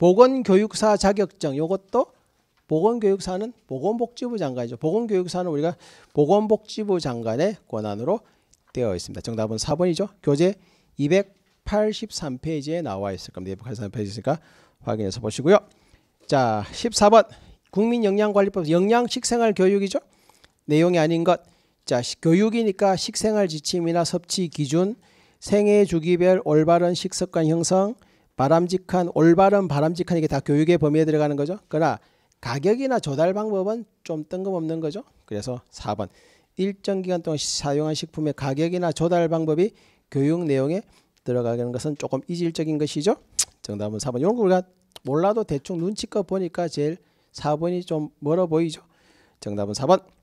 보건교육사 자격증 요것도 보건교육사는 보건복지부 장관이죠. 보건교육사는 우리가 보건복지부 장관의 권한으로 되어 있습니다. 정답은 4번이죠. 교재 283페이지에 나와 있을 겁니다. 283페이지 있으니까 확인해서 보시고요. 자, 14번 국민영양관리법 영양식생활교육이죠. 내용이 아닌 것. 자, 교육이니까 식생활 지침이나 섭취 기준, 생애 주기별 올바른 식습관 형성, 바람직한 올바른 바람직한 이게 다 교육의 범위에 들어가는 거죠. 그러나 가격이나 조달 방법은 좀 뜬금없는 거죠. 그래서 4번 일정 기간 동안 사용한 식품의 가격이나 조달 방법이 교육 내용에 들어가는 것은 조금 이질적인 것이죠. 정답은 4번. 이런 거 우리가 몰라도 대충 눈치껏 보니까 제일 4번이 좀 멀어 보이죠. 정답은 4번.